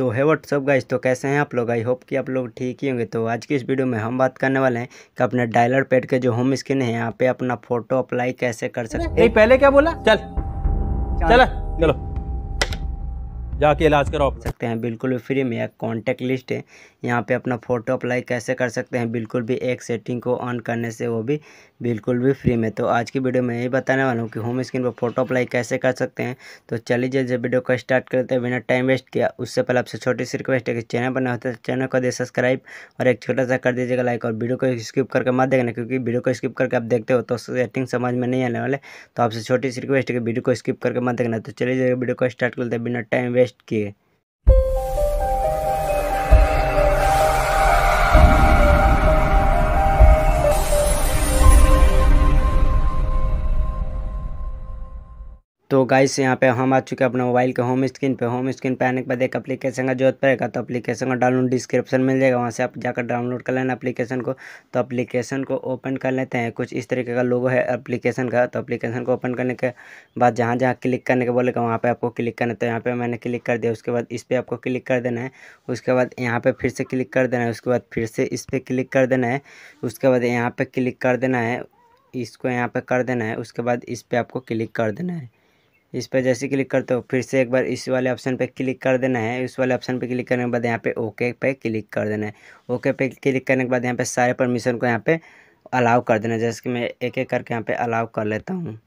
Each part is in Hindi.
तो है व्हाट्सअप गाइस तो कैसे हैं आप लोग आई होप कि आप लोग ठीक ही होंगे तो आज की इस वीडियो में हम बात करने वाले हैं कि अपने डायलर पेड के जो होम स्क्रीन है यहाँ पे अपना फोटो अप्लाई कैसे कर सकते हैं पहले क्या बोला चल चल चलो जाके इलाज कराओ सकते हैं बिल्कुल भी फ्री में एक कॉन्टैक्ट लिस्ट है यहाँ पे अपना फ़ोटो अप्लाई कैसे कर सकते हैं बिल्कुल भी एक सेटिंग को ऑन करने से वो भी बिल्कुल भी फ्री में तो आज की वीडियो में यही बताने वाला हूँ कि होम स्क्रीन पर फोटो अप्लाई कैसे कर सकते हैं तो चलिए जैसे वीडियो को स्टार्ट करते हैं बिना टाइम वेस्ट किया उससे पहले आपसे छोटी सी रिक्वेस्ट है कि चैनल बना होता है चैनल को दे सब्सक्राइब और एक छोटा सा कर दीजिएगा लाइक और वीडियो को स्किप करके मत देखना क्योंकि वीडियो को स्किप करके आप देखते हो तो सेटिंग समझ में नहीं आने वाले तो आपसे छोटी सी रिक्वेस्ट है कि वीडियो को स्किप करके मत देखना तो चलिए वीडियो को स्टार्ट करते हैं बिना टाइम वेस्ट टेस्ट किए तो गाइस यहाँ पे हम आ चुके हैं अपने मोबाइल के होम स्क्रीन पे होम स्क्रीन पे आने के बाद एक एप्लीकेशन का जरूरत पड़ेगा तो एप्लीकेशन का डाउनलोड डिस्क्रिप्शन मिल जाएगा वहाँ से आप जाकर डाउनलोड कर लेना एप्लीकेशन को तो एप्लीकेशन को ओपन कर लेते हैं कुछ इस तरीके का लोगो है अपलीकेशन का तो अपलीकेशन को ओपन करने के बाद जहाँ जहाँ क्लिक करने के बोलेगा वहाँ पर आपको क्लिक करना तो यहाँ पर मैंने क्लिक कर दिया उसके बाद इस पर आपको क्लिक कर देना है उसके बाद यहाँ पर फिर से क्लिक कर देना है उसके बाद फिर से इस पर क्लिक कर देना है उसके बाद यहाँ पर क्लिक कर देना है इसको यहाँ पर कर देना है उसके बाद इस पर आपको क्लिक कर देना है इस पर जैसे क्लिक करते हो फिर से एक बार इस वाले ऑप्शन पे क्लिक कर देना है इस वाले ऑप्शन पे क्लिक करने के बाद यहाँ पे ओके पे क्लिक कर देना है ओके पे क्लिक करने के बाद यहाँ पे सारे परमिशन को यहाँ पे अलाउ कर देना है जैसे कि मैं एक एक करके यहाँ पे अलाउ कर लेता हूँ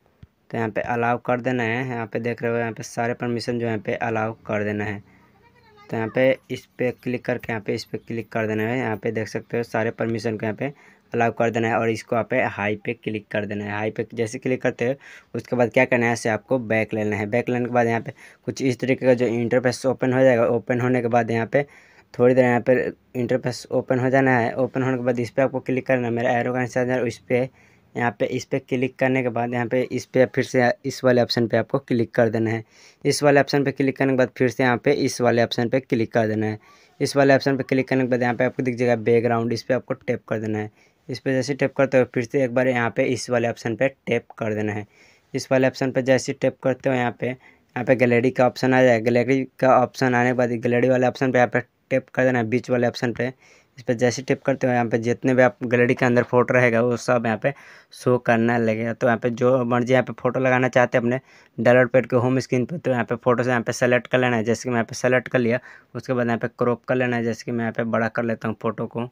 तो यहाँ पे अलाउ कर देना है यहाँ पे देख रहे हो यहाँ पे सारे परमिशन जो यहाँ पे अलाउ कर देना है तो यहाँ पे इस पर क्लिक करके यहाँ पे इस पर क्लिक कर देना है यहाँ पे देख सकते हो सारे परमिशन को यहाँ पे अलाउ कर देना है और इसको आप हाई पे क्लिक कर देना है हाई पे जैसे क्लिक करते हो उसके बाद क्या करना है इससे आपको बैक लेना है बैक लेने के बाद यहाँ पे कुछ इस तरीके का जो इंटरफेस ओपन हो जाएगा ओपन होने के बाद यहाँ पे थोड़ी देर यहाँ पर इंटरफेस ओपन हो जाना है ओपन होने के बाद इस पर आपको क्लिक करना है मेरा एरो का निशान है इस पर यहाँ पे इस पर क्लिक करने के बाद यहाँ पे इस पर फिर से इस वाले ऑप्शन पे आपको क्लिक कर देना है इस वाले ऑप्शन पे क्लिक करने के बाद फिर से यहाँ पे इस वाले ऑप्शन पे क्लिक कर देना है इस वाले ऑप्शन पे क्लिक करने के बाद यहाँ पे आपको दिख जाएगा बैकग्राउंड इस पर आपको टैप कर देना है इस पर जैसे टैप करते हो फिर से एक बार यहाँ पे इस वाले ऑप्शन पे टैप कर देना है इस वाले ऑप्शन पे जैसे टैप करते हो यहाँ पे यहाँ पे गैलरी का ऑप्शन आ जाएगा गैलरी का ऑप्शन आने के बाद गैलरी वाले ऑप्शन पे यहाँ पे टैप कर देना है बीच वाले ऑप्शन पे इस पर जैसे टैप करते हो यहाँ पे जितने भी आप गैलरी के अंदर फोटो रहेगा वो सब यहाँ पे शो करना लगेगा तो यहाँ पे जो मर्जी यहाँ पे फोटो लगाना चाहते हैं अपने डायलॉट पेड के होम स्क्रीन पे तो यहाँ पे फोटो से यहाँ पे सेलेक्ट कर लेना है जैसे कि मैं यहाँ पे सेलेक्ट कर लिया उसके बाद यहाँ पे क्रॉप कर लेना है जैसे कि मैं यहाँ पे बड़ा कर लेता हूँ फोटो को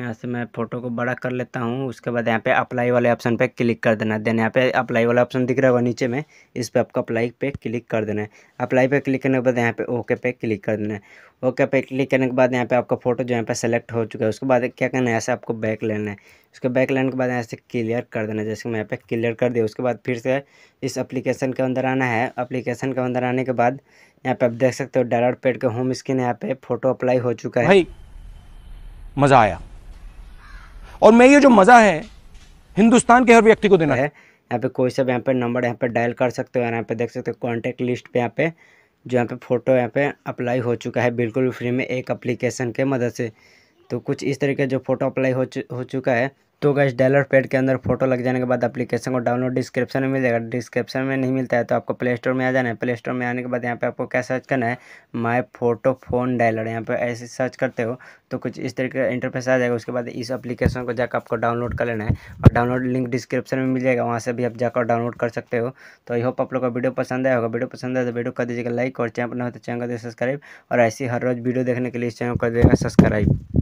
यहाँ से मैं फ़ोटो को बड़ा कर लेता हूँ उसके बाद यहाँ पे अप्लाई वाले ऑप्शन पे क्लिक कर देना है देन यहाँ पे अप्लाई वाला ऑप्शन दिख रहा होगा नीचे में इस पर आपको अप्लाई पे क्लिक कर देना है अप्लाई पे क्लिक करने के बाद यहाँ पे ओके पे क्लिक कर देना है ओके पे क्लिक करने के बाद यहाँ पे आपका फ़ोटो जो यहाँ पे सेलेक्ट हो चुका है उसके बाद क्या करना है ऐसे आपको बैक लेना है उसके बैक लेने के बाद यहाँ से क्लियर कर देना है जैसे मैं यहाँ पे क्लियर कर दिया उसके बाद फिर से इस अप्लीकेशन के अंदर आना है अप्लीकेशन के अंदर आने के बाद यहाँ पे आप देख सकते हो डायरेक्ट पेड के होम स्क्रीन यहाँ पे फोटो अप्लाई हो चुका है मज़ा आया और मैं ये जो मज़ा है हिंदुस्तान के हर व्यक्ति को देना है यहाँ पे कोई सब यहाँ पे नंबर यहाँ पे डायल कर सकते हो यहाँ पे देख सकते हो कॉन्टेक्ट लिस्ट पे यहाँ पे जो यहाँ पे फ़ोटो यहाँ पे अप्लाई हो चुका है बिल्कुल फ्री में एक अप्लीकेशन के मदद से तो कुछ इस तरीके जो फ़ोटो अप्लाई हो चु, हो चुका है तो गैस डॉलर पेड के अंदर फोटो लग जाने के बाद एप्लीकेशन को डाउनलोड डिस्क्रिप्शन में मिल जाएगा डिस्क्रिप्शन में नहीं मिलता है तो आपको प्ले स्टोर में आ जाना है प्ले स्टोर में आने के बाद यहाँ पे आपको क्या सर्च करना है माय फोटो फोन डायलर यहाँ पे ऐसे सर्च करते हो तो कुछ इस तरीके का इंटरफेस आ जाएगा उसके बाद इस अपलीकेशन को जाकर आपको डाउनलोड कर लेना है और डाउनलोड लिंक डिस्क्रिप्शन में मिल जाएगा वहाँ से भी आप जाकर डाउनलोड कर सकते हो तो आई होप आप लोग का वीडियो पसंद आया होगा वीडियो पसंद आए तो वीडियो कर दीजिएगा लाइक और चैनल पर ना हो तो चैनल कर दे सब्सक्राइब और ऐसी हर रोज़ वीडियो देखने के लिए इस चैनल कर देगा सब्सक्राइब